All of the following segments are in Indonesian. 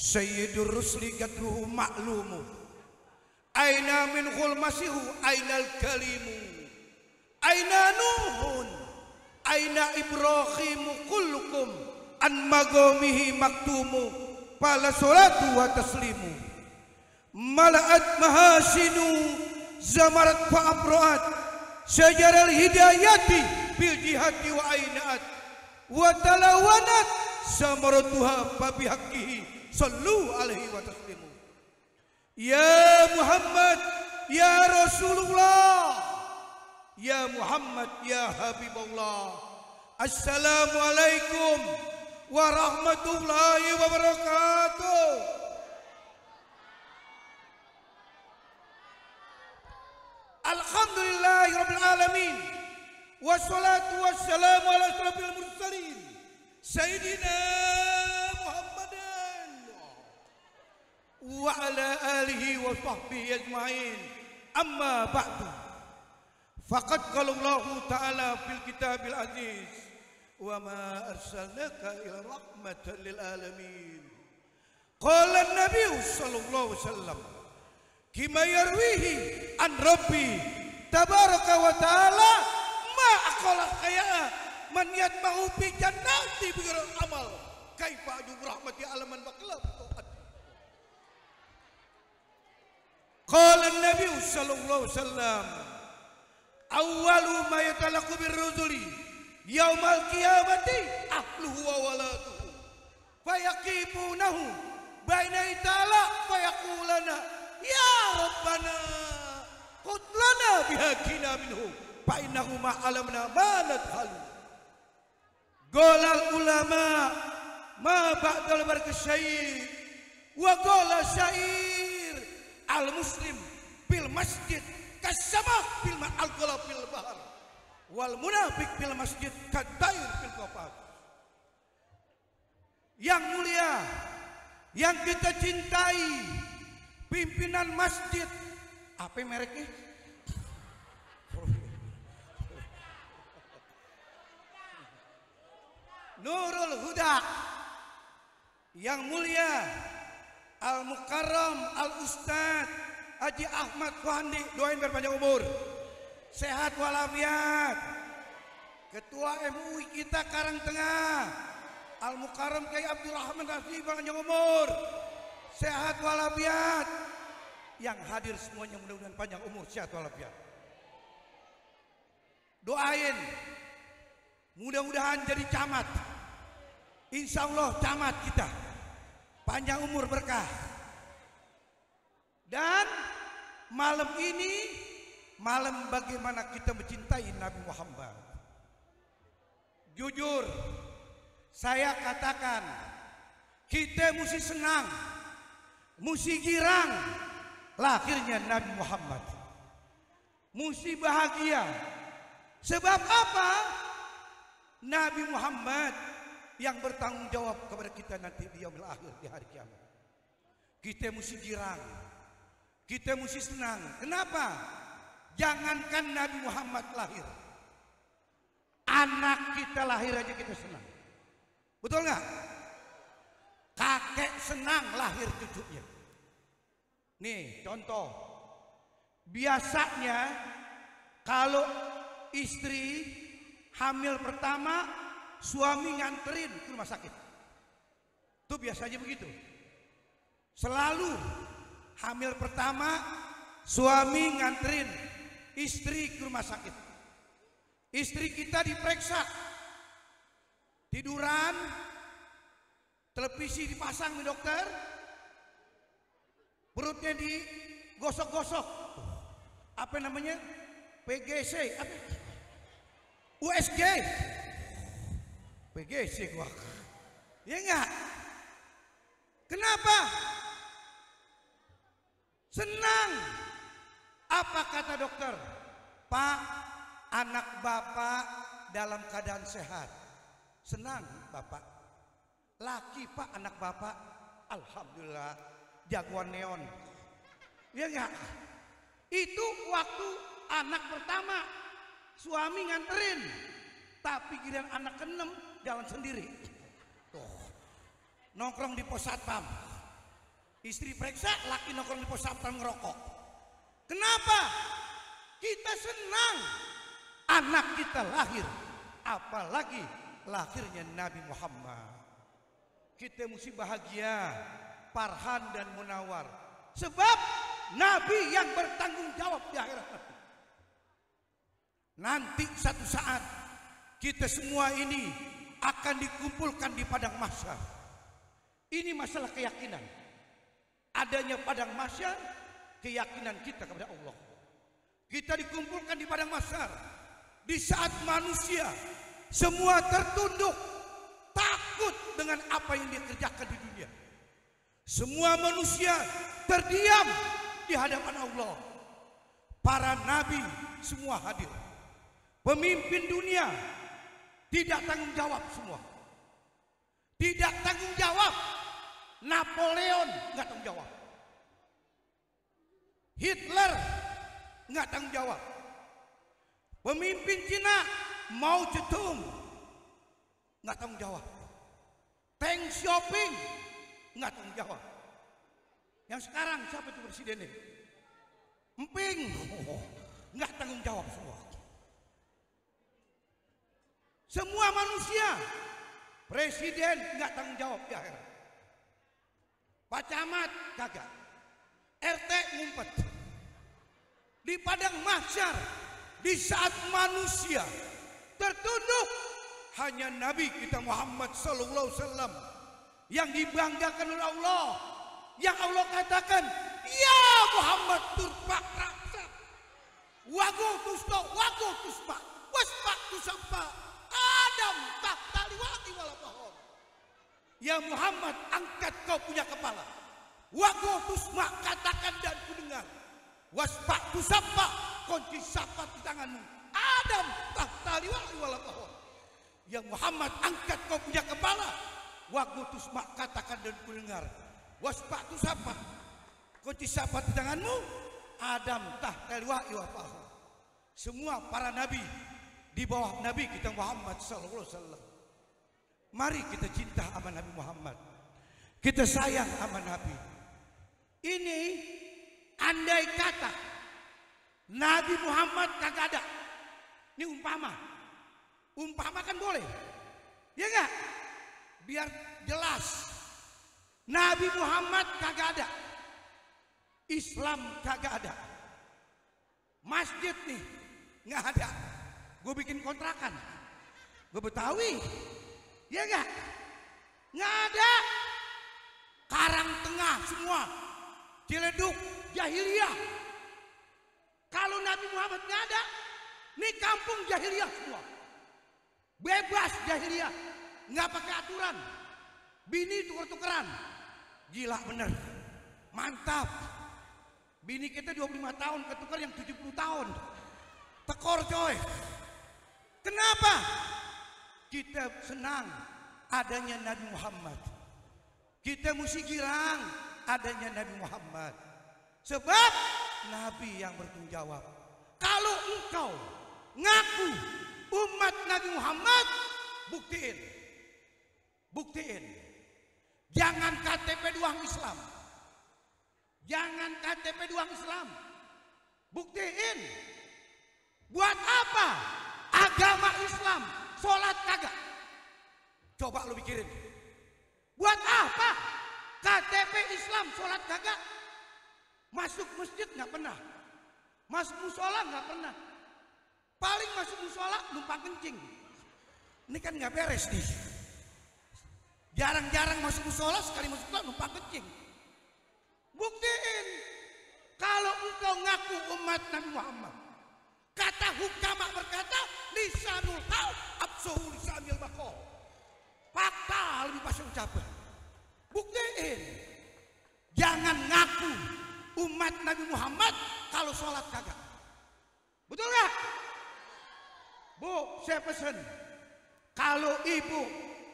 Sayyidur Rusli Gadruhu Maklumu Aina min khul Aina al-kalimu Aina nuhun Aina ibrahimu kullukum An magomihi maktumu Pala solatu wa taslimu Malaat mahasinu Zamarat wa abroat Sejaral hidayati Bil jihati wa ainaat Wa talawanat Samaratuha babi sallu alaihi wa taslimu ya Muhammad ya Rasulullah ya Muhammad ya Habibullah Assalamualaikum warahmatullahi wabarakatuh Alhamdulillahi rabbil alamin wassalatu wassalamu ala Rabbil mursalin sayyidina wa ala alihi wa sahbihi ajma'in amma ba'du faqad qala Allah ta'ala fil kitabil aziz wa ma arsalnaka ila rahmatan lil alamin qala Nabi sallallahu alaihi wasallam kima yarwihi an rabbi tabaraka wa ta'ala ma aqala khaya'a man yatma'u fi jannati bi amal kaifa adu rahmati alaman baqlab قال النبي صلى الله عليه وسلم أول ما يتلقى بالرزولي يوم القيامة أهله وولاده فيقيمونه بين إتالا فيقولنا يا ربنا قد لنا بهكنا منه فإنه ما علمنا ما ندخل قال العلماء ما بعد البرك الشيء وقال الشيء al muslim bil masjid kasama bil al qala bil bahar wal munafik bil masjid kadair bil qafat yang mulia yang kita cintai pimpinan masjid apa mereknya Nurul Huda yang mulia Al Mukarram Al Ustad Haji Ahmad Wahandi doain berpanjang umur sehat walafiat Ketua MUI kita Karang Tengah Al Mukarram Kiai Abdul Rahman Rafi panjang umur sehat walafiat yang hadir semuanya mudah-mudahan panjang umur sehat walafiat doain mudah-mudahan jadi camat Insya Allah camat kita panjang umur berkah. Dan malam ini malam bagaimana kita mencintai Nabi Muhammad. Jujur, saya katakan kita mesti senang, mesti girang lahirnya Nabi Muhammad. Mesti bahagia. Sebab apa? Nabi Muhammad yang bertanggung jawab kepada kita nanti di yaumil akhir di hari kiamat. Kita mesti girang. Kita mesti senang. Kenapa? Jangankan Nabi Muhammad lahir. Anak kita lahir aja kita senang. Betul nggak? Kakek senang lahir cucunya. Nih contoh. Biasanya kalau istri hamil pertama suami nganterin ke rumah sakit itu biasanya begitu selalu hamil pertama suami nganterin istri ke rumah sakit istri kita diperiksa tiduran televisi dipasang di dokter perutnya digosok-gosok apa namanya PGC apa USG PGC gua. Ya enggak? Kenapa? Senang. Apa kata dokter? Pak, anak bapak dalam keadaan sehat. Senang bapak. Laki pak anak bapak. Alhamdulillah jagoan neon. Ya enggak? Itu waktu anak pertama. Suami nganterin. Tapi giliran anak keenam jalan sendiri. Tuh. Nongkrong di pos satpam. Istri periksa, laki nongkrong di pos satpam ngerokok. Kenapa? Kita senang anak kita lahir, apalagi lahirnya Nabi Muhammad. Kita mesti bahagia, Parhan dan Munawar. Sebab Nabi yang bertanggung jawab di akhirat. Nanti satu saat kita semua ini akan dikumpulkan di padang mahsyar. Ini masalah keyakinan. Adanya padang mahsyar, keyakinan kita kepada Allah. Kita dikumpulkan di padang mahsyar di saat manusia semua tertunduk takut dengan apa yang dikerjakan di dunia. Semua manusia terdiam di hadapan Allah. Para nabi semua hadir. Pemimpin dunia tidak tanggung jawab semua. Tidak tanggung jawab. Napoleon nggak tanggung jawab. Hitler nggak tanggung jawab. Pemimpin Cina mau Zedong nggak tanggung jawab. Teng Xiaoping nggak tanggung jawab. Yang sekarang siapa itu presidennya? Emping nggak tanggung jawab semua. Semua manusia. Presiden nggak tanggung jawab di akhirat. Pak Camat gagal, RT ngumpet. Di padang mahsyar di saat manusia tertunduk hanya Nabi kita Muhammad sallallahu wasallam yang dibanggakan oleh Allah. Yang Allah katakan, "Ya Muhammad turpak raksa. Wagu tustok, wagu tuspak, waspak tusampak." Ya Muhammad angkat kau punya kepala. Wago tusma katakan dan kudengar. Waspak tusapa kunci sapa di tanganmu. Adam tahtali wali walakohor. Ya Muhammad angkat kau punya kepala. Wago tusma katakan dan kudengar. Waspak tusapa kunci sapa di tanganmu. Adam tahtali wali walakohor. Semua para nabi di bawah Nabi kita Muhammad sallallahu alaihi wasallam Mari kita cinta sama Nabi Muhammad. Kita sayang sama Nabi. Ini andai kata Nabi Muhammad kagak ada. Ini umpama. Umpama kan boleh. Ya enggak? Biar jelas. Nabi Muhammad kagak ada. Islam kagak ada. Masjid nih nggak ada. Gue bikin kontrakan. Gue Betawi. Ya enggak? Enggak ada. Karang tengah semua. Ciledug, jahiliyah. Kalau Nabi Muhammad enggak ada, ini kampung jahiliyah semua. Bebas jahiliyah. Enggak pakai aturan. Bini tuker-tukeran. Gila bener. Mantap. Bini kita 25 tahun ketukar yang 70 tahun. Tekor coy. Kenapa? kita senang adanya Nabi Muhammad. Kita mesti girang adanya Nabi Muhammad. Sebab Nabi yang bertanggung jawab. Kalau engkau ngaku umat Nabi Muhammad, buktiin. Buktiin. Jangan KTP doang Islam. Jangan KTP doang Islam. Buktiin. Buat apa agama Islam sholat kagak? Coba lu pikirin. Buat apa? KTP Islam sholat kagak? Masuk masjid nggak pernah. Masuk musola nggak pernah. Paling masuk musola numpang kencing. Ini kan nggak beres nih. Jarang-jarang masuk musola sekali masuk musola numpang kencing. Buktiin kalau engkau ngaku umat Nabi Muhammad. Kata hukama berkata lisanul haus suhu sambil bakol fakta lebih pasti ucapan buktiin jangan ngaku umat Nabi Muhammad kalau sholat kagak betul gak? bu saya pesen kalau ibu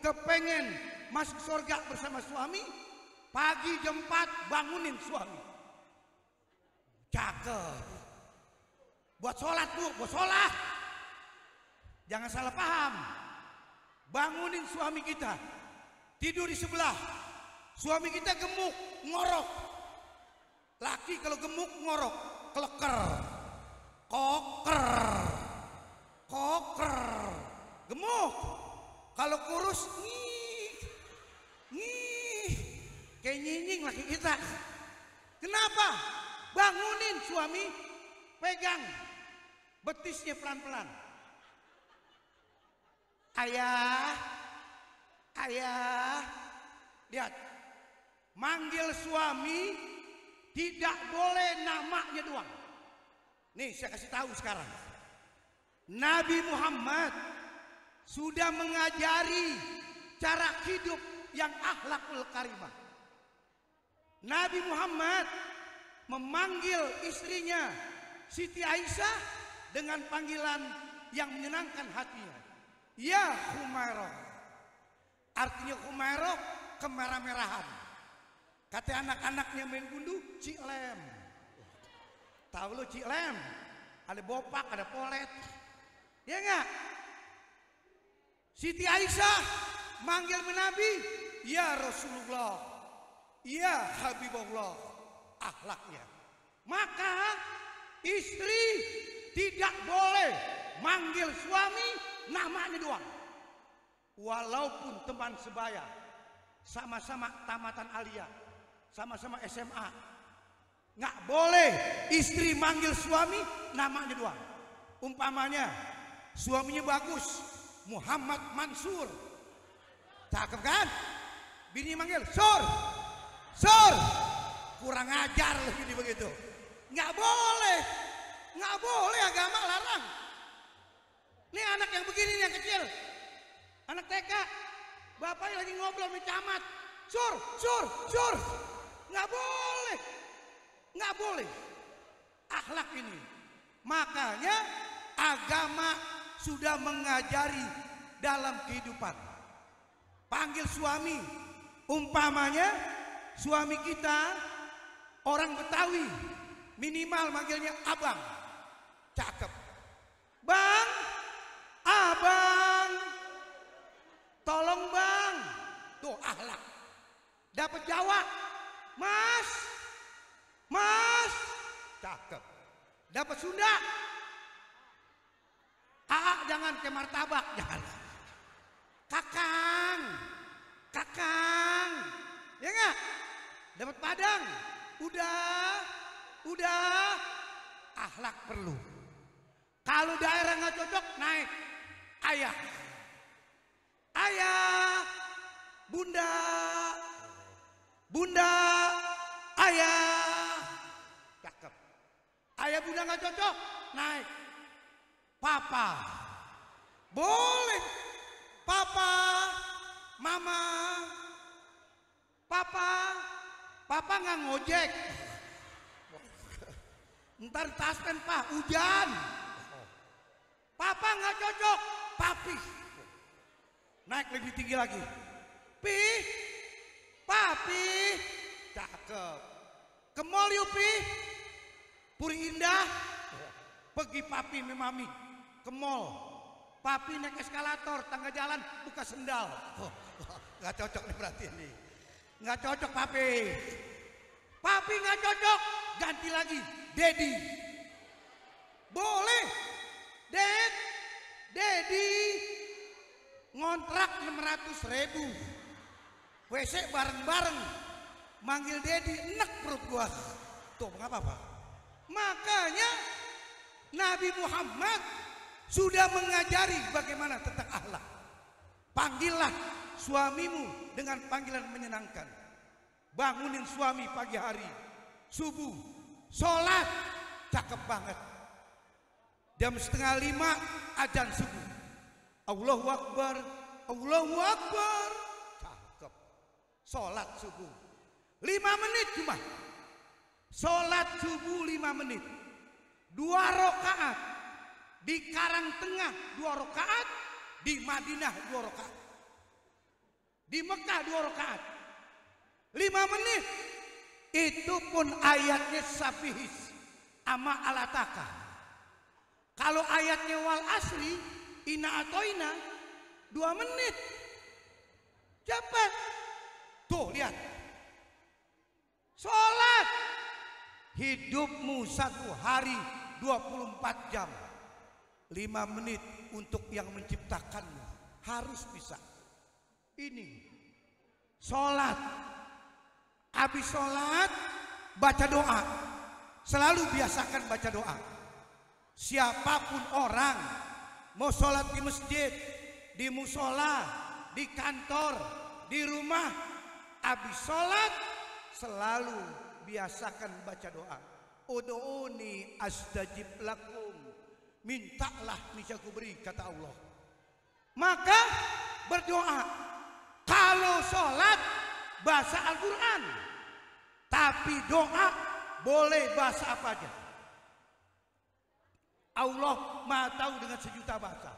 kepengen masuk surga bersama suami pagi jam 4 bangunin suami cakep buat sholat bu buat sholat Jangan salah paham. Bangunin suami kita. Tidur di sebelah. Suami kita gemuk, ngorok. Laki kalau gemuk ngorok, keleker. Koker. Koker. Gemuk. Kalau kurus nih, nih, Kayak nyinying laki kita. Kenapa? Bangunin suami, pegang betisnya pelan-pelan. Ayah, ayah, lihat, manggil suami tidak boleh namanya doang. Nih saya kasih tahu sekarang. Nabi Muhammad sudah mengajari cara hidup yang akhlakul karimah. Nabi Muhammad memanggil istrinya Siti Aisyah dengan panggilan yang menyenangkan hatinya. Ya Humairah. Artinya Humairah kemerah-merahan. Kata anak-anaknya main gundu, Ciklem. Tahu lu Ciklem? Ada bopak, ada polet. Ya enggak? Siti Aisyah manggil Nabi, "Ya Rasulullah, ya Habibullah." Akhlaknya. Maka istri tidak boleh manggil suami namanya doang walaupun teman sebaya sama-sama tamatan alia sama-sama SMA nggak boleh istri manggil suami namanya doang umpamanya suaminya bagus Muhammad Mansur cakep kan bini manggil sur sur kurang ajar lagi begitu nggak boleh nggak boleh agama larang ini anak yang begini nih, yang kecil. Anak TK. Bapaknya lagi ngobrol di camat. Sur, sur, sur. Nggak boleh. Nggak boleh. Akhlak ini. Makanya agama sudah mengajari dalam kehidupan. Panggil suami. Umpamanya suami kita orang Betawi. Minimal manggilnya abang. Cakep. Bang dapat jawab. Mas. Mas. Cakep. Dapat Sunda. Aa jangan ke martabak, jangan. Kakang. Kakang. Ya enggak? Dapat Padang. Udah. Udah. Akhlak perlu. Kalau daerah nggak cocok, naik. Ayah. Ayah. Bunda bunda, ayah. Cakep. Ayah bunda nggak cocok, naik. Papa. Boleh. Papa, mama. Papa, papa nggak ngojek. Ntar taspen kan, pak, hujan. Papa nggak cocok, papi. Naik lebih tinggi lagi. Pi, Papi, cakep. Ke mall yuk, Puri Indah. Pergi papi memami, mami ke mall. Papi naik eskalator, tangga jalan buka sendal. Oh, cocok nih berarti ini. Nggak cocok papi. Papi nggak cocok, ganti lagi. Dedi. Boleh. Ded, Dedi ngontrak 600 ribu. WC bareng-bareng manggil Dedi enak perut gua tuh mengapa pak? makanya Nabi Muhammad sudah mengajari bagaimana tentang Allah. panggillah suamimu dengan panggilan menyenangkan bangunin suami pagi hari subuh sholat cakep banget jam setengah lima ajan subuh Allahu Akbar Allahu Akbar sholat subuh lima menit cuma sholat subuh lima menit dua rokaat di Karang Tengah dua rokaat di Madinah dua rokaat di Mekah dua rokaat lima menit itu pun ayatnya safihis ama alataka kalau ayatnya wal asri ina atau ina dua menit cepat Tuh lihat. Sholat. Hidupmu satu hari 24 jam. 5 menit untuk yang menciptakanmu. Harus bisa. Ini. Sholat. Habis sholat. Baca doa. Selalu biasakan baca doa. Siapapun orang. Mau sholat di masjid. Di musola. Di kantor. Di rumah Abis sholat selalu biasakan baca doa. Udu'uni astajib lakum. Mintalah bisa kuberi kata Allah. Maka berdoa. Kalau sholat bahasa Al-Quran. Tapi doa boleh bahasa apa aja. Allah maha tahu dengan sejuta bahasa.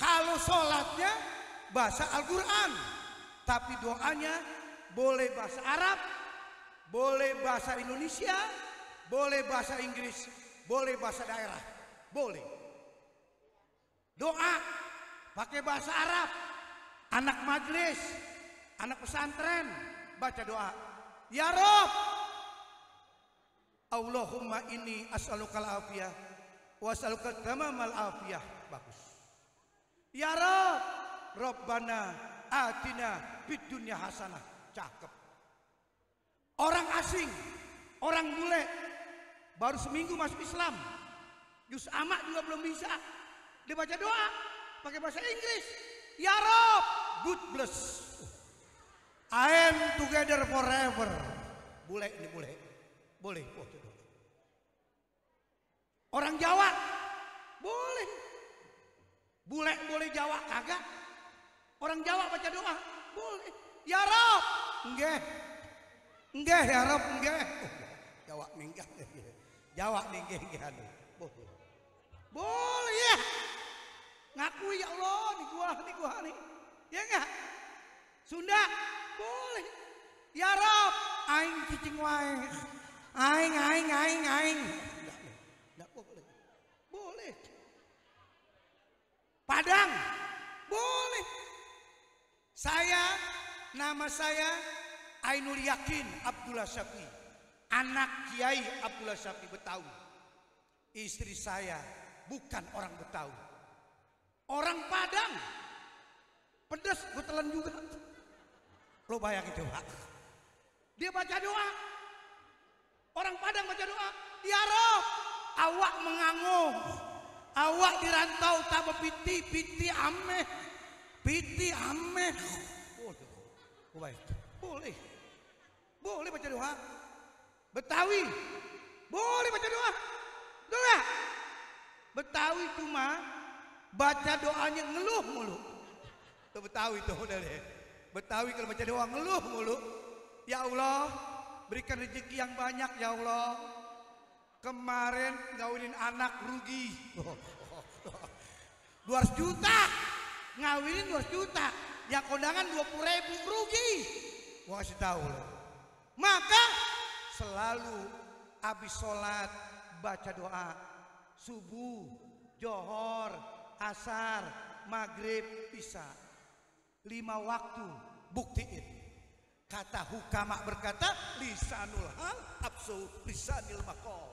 Kalau sholatnya bahasa Al-Quran. Tapi doanya boleh bahasa Arab, boleh bahasa Indonesia, boleh bahasa Inggris, boleh bahasa daerah, boleh. Doa pakai bahasa Arab, anak majelis, anak pesantren baca doa. Ya Rob, Allahumma ini as'alukal afiyah wa as'alukal tamamal afiyah. Bagus. Ya Rob, Rabbana atina fid hasanah cakep. Orang asing, orang bule, baru seminggu masuk Islam. Jus amat juga belum bisa. Dia baca doa pakai bahasa Inggris. Ya Rob, good bless. I am together forever. Bule ini bule. Boleh. boleh. Orang Jawa boleh. Bule boleh Jawa kagak. Orang Jawa baca doa boleh. Ya Rob, Nggih. Nggih ya Rob, nggih. jawab minggah. jawab nggih nggih aduh. Boleh. Boleh ya. Ngaku ya Allah di gua di gua nih. Ya enggak? Sunda boleh. Ya Rob, aing cicing wae. Aing aing aing aing. Enggak boleh. Boleh. Padang boleh. Saya Nama saya Ainul Yakin Abdullah Syafi. Anak Kiai Abdullah Syafi Betawi. Istri saya bukan orang Betawi. Orang Padang. Pedes gue telan juga. Lo bayangin coba. Dia baca doa. Orang Padang baca doa. Ya Rob, awak mengangguk, Awak dirantau tak berpiti piti ameh. Piti ameh. Kuwait. Boleh. Boleh baca doa. Betawi. Boleh baca doa. Doa. Betawi cuma baca doanya ngeluh mulu. Tuh Betawi tuh udah deh. Betawi kalau baca doa ngeluh mulu. Ya Allah, berikan rezeki yang banyak ya Allah. Kemarin ngawinin anak rugi. 200 juta. Ngawinin 200 juta yang kondangan 20 ribu rugi gua kasih tahu loh. maka selalu habis sholat baca doa subuh johor asar maghrib bisa lima waktu buktiin kata hukama berkata lisanul hal absu lisanil makol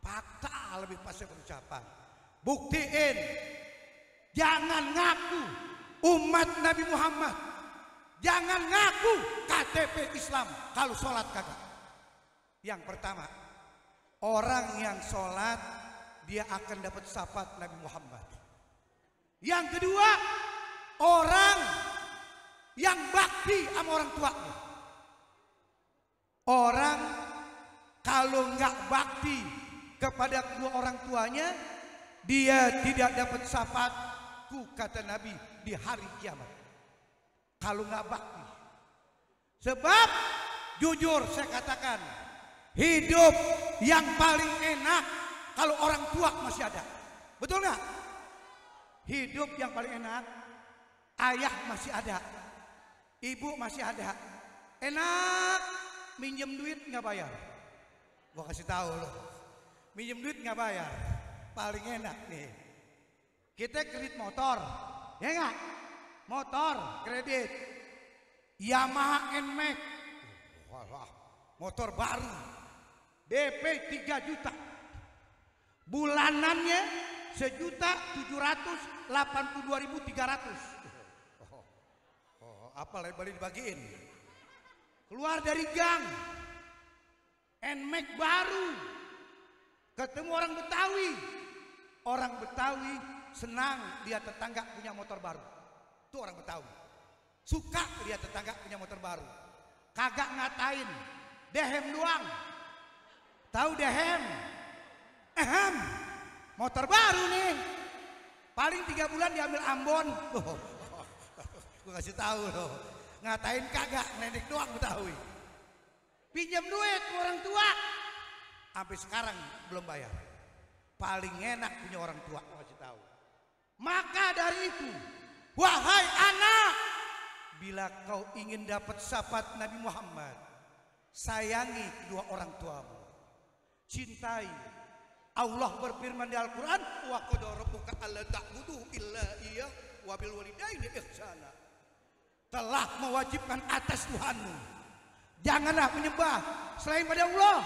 fakta lebih pasti pengucapan buktiin jangan ngaku umat Nabi Muhammad jangan ngaku KTP Islam kalau sholat kagak yang pertama orang yang sholat dia akan dapat syafaat Nabi Muhammad yang kedua orang yang bakti sama orang tuanya orang kalau nggak bakti kepada kedua orang tuanya dia tidak dapat syafaat aku kata Nabi di hari kiamat. Kalau nggak bakti. Sebab jujur saya katakan hidup yang paling enak kalau orang tua masih ada. Betul nggak? Hidup yang paling enak ayah masih ada, ibu masih ada. Enak minjem duit nggak bayar. Gua kasih tahu loh. Minjem duit nggak bayar. Paling enak nih. Kita kredit motor, ya enggak? Motor kredit. Yamaha NMAX. motor baru. DP 3 juta. Bulanannya sejuta tujuh ratus delapan puluh dua ribu tiga ratus. Oh, oh, oh apa lagi balik dibagiin? Keluar dari gang, NMAX baru, ketemu orang Betawi, orang Betawi senang dia tetangga punya motor baru. Itu orang Betawi. Suka dia tetangga punya motor baru. Kagak ngatain. Dehem doang. Tahu dehem? Ehem. Motor baru nih. Paling tiga bulan diambil Ambon. Oh, gue kasih tahu loh. Ngatain kagak, nenek doang Betawi. Pinjam duit orang tua. Sampai sekarang belum bayar. Paling enak punya orang tua. Maka dari itu, wahai anak, bila kau ingin dapat syafaat Nabi Muhammad, sayangi dua orang tuamu. Cintai. Allah berfirman di Al-Qur'an, "Wa qad rabbuka alla ta'budu illa iya wa bil walidaini ihsana." Telah mewajibkan atas Tuhanmu. Janganlah menyembah selain pada Allah.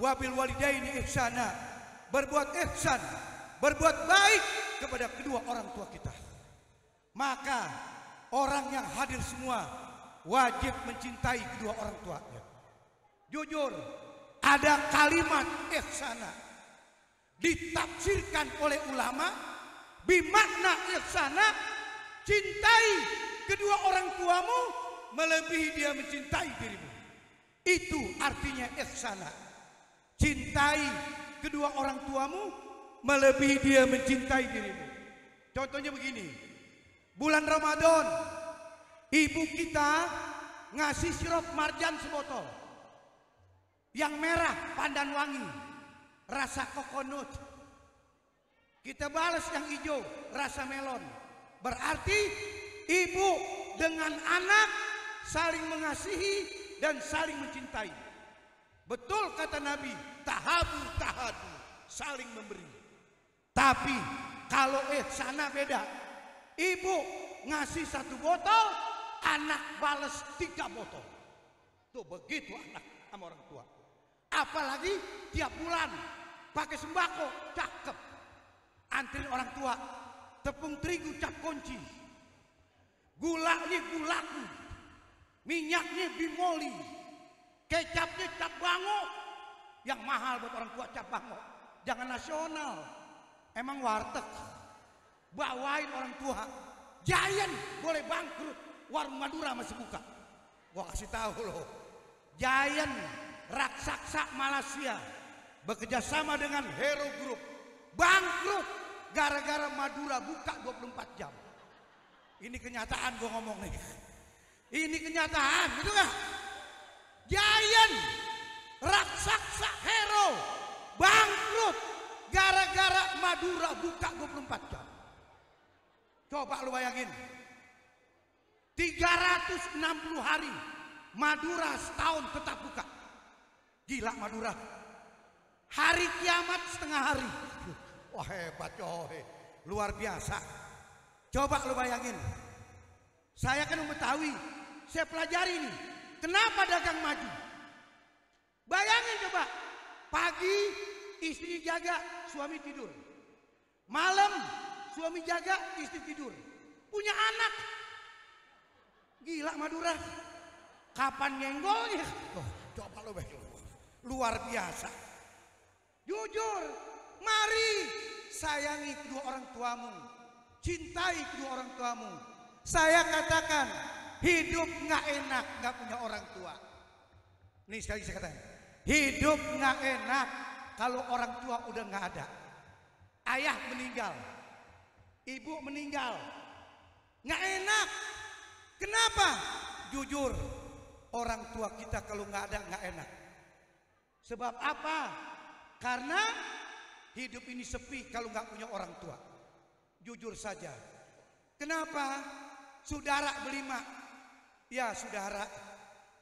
Wa bil walidaini ihsana. Berbuat ihsan, berbuat baik kepada kedua orang tua kita. Maka orang yang hadir semua wajib mencintai kedua orang tuanya. Jujur, ada kalimat ihsana ditafsirkan oleh ulama bimakna ihsana cintai kedua orang tuamu melebihi dia mencintai dirimu. Itu artinya ihsana. Cintai kedua orang tuamu melebihi dia mencintai dirimu. Contohnya begini, bulan Ramadan, ibu kita ngasih sirup marjan sebotol. Yang merah pandan wangi, rasa kokonut. Kita balas yang hijau, rasa melon. Berarti ibu dengan anak saling mengasihi dan saling mencintai. Betul kata Nabi, tahabu tahadu, saling memberi. Tapi kalau eh sana beda. Ibu ngasih satu botol, anak bales tiga botol. Tuh begitu anak sama orang tua. Apalagi tiap bulan pakai sembako, cakep. Antri orang tua, tepung terigu cap kunci. Gulanya gulaku, minyaknya bimoli, kecapnya cap bango. Yang mahal buat orang tua cap bango. Jangan nasional, Emang warteg? Bawain orang tua. Giant boleh bangkrut. Warung Madura masih buka. Gua kasih tahu loh. Giant raksasa Malaysia bekerja sama dengan Hero Group bangkrut gara-gara Madura buka 24 jam. Ini kenyataan gua ngomong nih. Ini kenyataan, gitu kan? Giant raksasa Hero bangkrut gara-gara Madura buka 24 jam coba lu bayangin 360 hari Madura setahun tetap buka gila Madura hari kiamat setengah hari wah hebat coy luar biasa coba lu bayangin saya kan mengetahui saya pelajari ini, kenapa dagang maju bayangin coba pagi istri jaga, suami tidur. Malam, suami jaga, istri tidur. Punya anak. Gila Madura. Kapan nyenggolnya? Tuh, coba lo lu Luar biasa. Jujur, mari sayangi kedua orang tuamu. Cintai kedua orang tuamu. Saya katakan, hidup nggak enak nggak punya orang tua. Nih sekali saya katakan, hidup nggak enak kalau orang tua udah nggak ada. Ayah meninggal, ibu meninggal, nggak enak. Kenapa? Jujur, orang tua kita kalau nggak ada nggak enak. Sebab apa? Karena hidup ini sepi kalau nggak punya orang tua. Jujur saja. Kenapa? Saudara berlima. Ya saudara,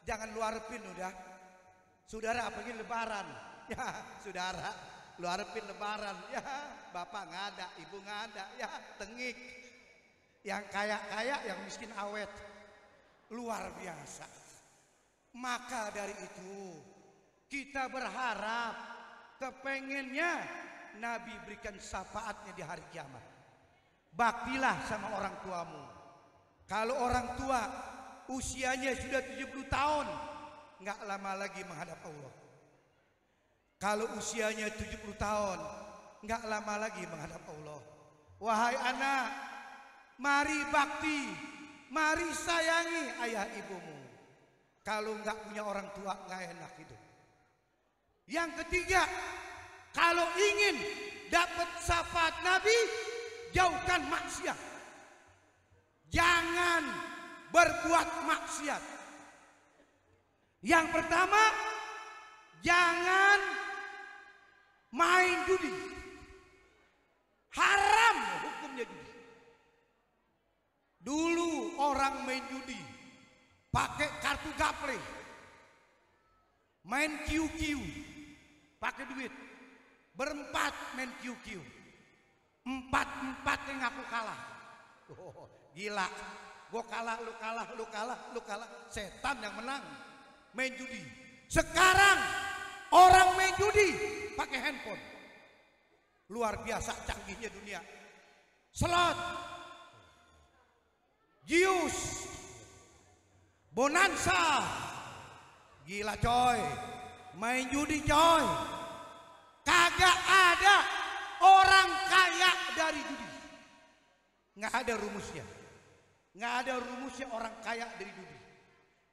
jangan luar pinu udah. Saudara apalagi lebaran ya saudara lu pin lebaran ya bapak nggak ada ibu nggak ada ya tengik yang kaya kaya yang miskin awet luar biasa maka dari itu kita berharap kepengennya Nabi berikan syafaatnya di hari kiamat baktilah sama orang tuamu kalau orang tua usianya sudah 70 tahun nggak lama lagi menghadap Allah kalau usianya 70 tahun, nggak lama lagi menghadap Allah. Wahai anak, mari bakti, mari sayangi ayah ibumu. Kalau nggak punya orang tua nggak enak hidup. Yang ketiga, kalau ingin dapat syafaat Nabi, jauhkan maksiat. Jangan berbuat maksiat. Yang pertama, jangan main judi haram hukumnya judi dulu orang main judi pakai kartu gaple main kiu-kiu pakai duit berempat main kiu-kiu empat empat yang aku kalah oh, gila gue kalah lu kalah lu kalah lu kalah setan yang menang main judi sekarang Orang main judi pakai handphone. Luar biasa canggihnya dunia. Slot. Gius. Bonanza. Gila coy. Main judi coy. Kagak ada orang kaya dari judi. Nggak ada rumusnya. Nggak ada rumusnya orang kaya dari judi.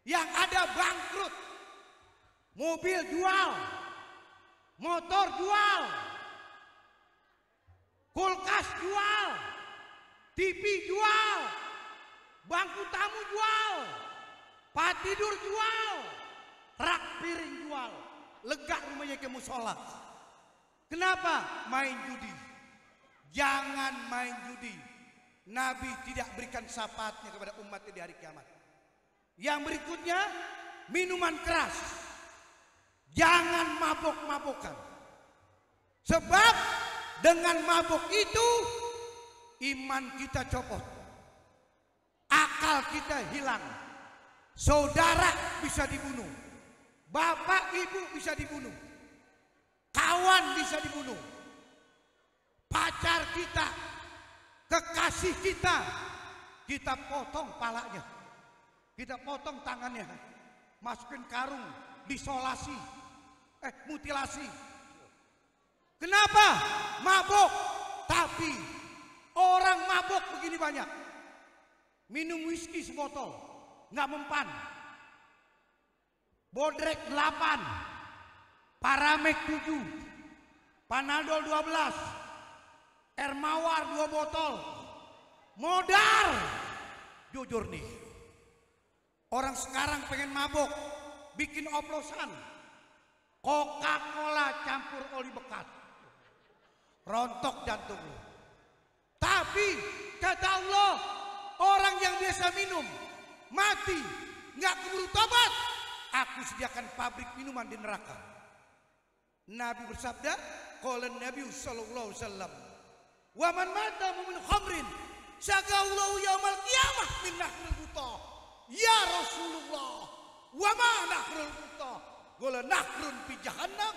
Yang ada bangkrut mobil jual, motor jual, kulkas jual, TV jual, bangku tamu jual, pat tidur jual, rak piring jual, legak rumahnya ke musola. Kenapa main judi? Jangan main judi. Nabi tidak berikan sapatnya kepada umatnya di hari kiamat. Yang berikutnya minuman keras. Jangan mabuk-mabukan. Sebab dengan mabuk itu iman kita copot. Akal kita hilang. Saudara bisa dibunuh. Bapak ibu bisa dibunuh. Kawan bisa dibunuh. Pacar kita, kekasih kita, kita potong palanya. Kita potong tangannya. Masukin karung, disolasi, eh mutilasi. Kenapa? mabok Tapi orang mabok begini banyak. Minum whisky sebotol, nggak mempan. Bodrek 8, Paramek 7, Panadol 12, Air Mawar 2 botol. Modal. Jujur nih. Orang sekarang pengen mabok bikin oplosan, Coca-Cola campur oli bekas. Rontok jantung lu. Tapi kata Allah, orang yang biasa minum mati, nggak keburu tobat, aku sediakan pabrik minuman di neraka. Nabi bersabda, qala Nabi sallallahu alaihi wasallam, "Wa man mata mu'min khamrin, syaqallahu yaumal qiyamah min nahril buta." Ya Rasulullah, wa ma nahril buta? gola nahrun fi jahannam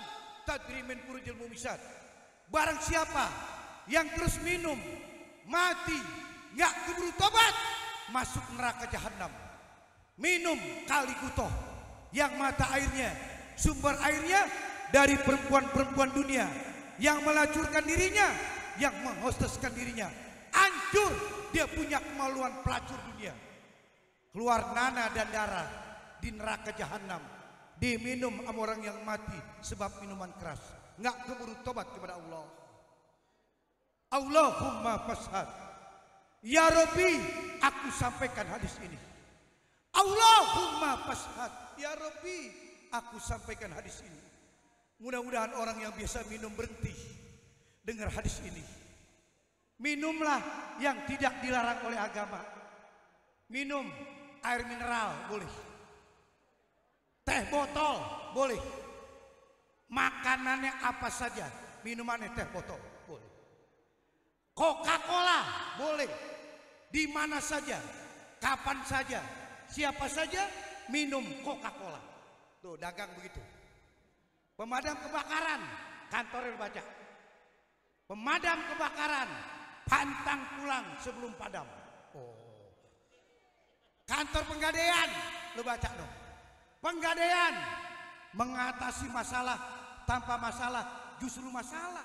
tajri min furujil mumisat barang siapa yang terus minum mati nggak keburu tobat masuk neraka jahanam minum kali kutoh yang mata airnya sumber airnya dari perempuan-perempuan dunia yang melacurkan dirinya yang menghosteskan dirinya hancur dia punya kemaluan pelacur dunia keluar nana dan darah di neraka jahanam diminum sama orang yang mati sebab minuman keras nggak keburu tobat kepada Allah Allahumma fashad ya Rabbi aku sampaikan hadis ini Allahumma fashad ya Rabbi aku sampaikan hadis ini mudah-mudahan orang yang biasa minum berhenti dengar hadis ini minumlah yang tidak dilarang oleh agama minum air mineral boleh teh botol boleh makanannya apa saja minumannya teh botol boleh Coca-Cola boleh di mana saja kapan saja siapa saja minum Coca-Cola tuh dagang begitu pemadam kebakaran kantor yang baca pemadam kebakaran pantang pulang sebelum padam oh kantor penggadean lu baca dong Penggadean mengatasi masalah tanpa masalah justru masalah.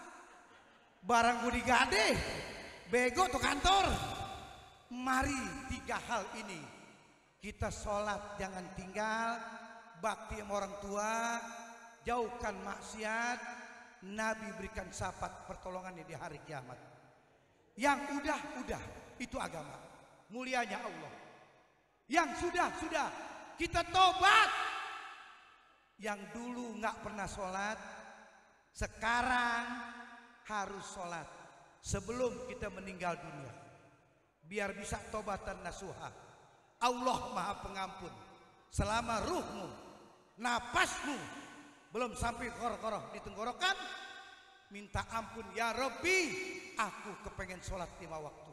Barang gue digade, bego tuh kantor. Mari tiga hal ini kita sholat jangan tinggal, bakti sama orang tua, jauhkan maksiat, Nabi berikan sahabat pertolongan di hari kiamat. Yang udah-udah itu agama. Mulianya Allah. Yang sudah-sudah kita tobat yang dulu nggak pernah sholat sekarang harus sholat sebelum kita meninggal dunia biar bisa tobatan nasuha Allah maha pengampun selama ruhmu napasmu belum sampai kor-koroh di tenggorokan minta ampun ya Rabbi aku kepengen sholat lima waktu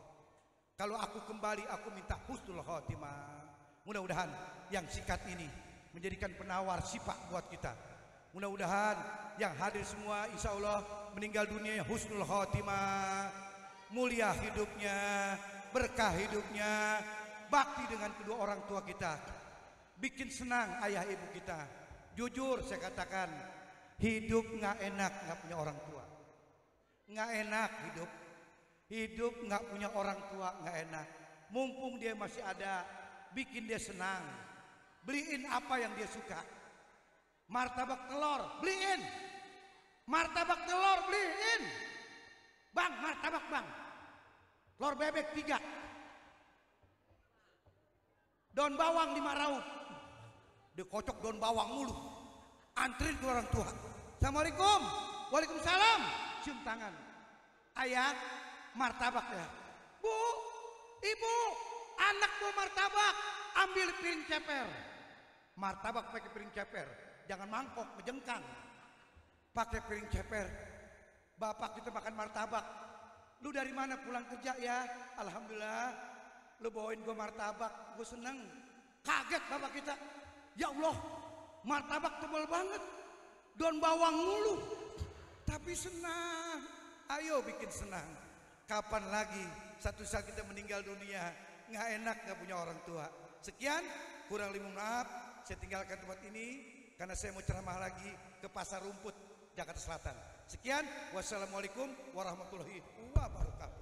kalau aku kembali aku minta husnul khotimah Mudah-mudahan yang sikat ini menjadikan penawar sifat buat kita. Mudah-mudahan yang hadir semua insya Allah meninggal dunia husnul khotimah. Mulia hidupnya, berkah hidupnya, bakti dengan kedua orang tua kita. Bikin senang ayah ibu kita. Jujur saya katakan, hidup nggak enak nggak punya orang tua. Nggak enak hidup. Hidup nggak punya orang tua nggak enak. Mumpung dia masih ada bikin dia senang beliin apa yang dia suka martabak telur beliin martabak telur beliin bang martabak bang telur bebek tiga daun bawang lima raut dikocok daun bawang mulu Antri ke orang tua Assalamualaikum Waalaikumsalam cium tangan ayah martabak ya bu ibu anak martabak ambil piring ceper martabak pakai piring ceper jangan mangkok menjengkang, pakai piring ceper bapak kita makan martabak lu dari mana pulang kerja ya alhamdulillah lu bawain gua martabak gua seneng kaget bapak kita ya Allah martabak tebal banget daun bawang mulu tapi senang ayo bikin senang kapan lagi satu saat kita meninggal dunia nggak enak nggak punya orang tua. Sekian, kurang lima maaf, saya tinggalkan tempat ini karena saya mau ceramah lagi ke pasar rumput Jakarta Selatan. Sekian, wassalamualaikum warahmatullahi wabarakatuh.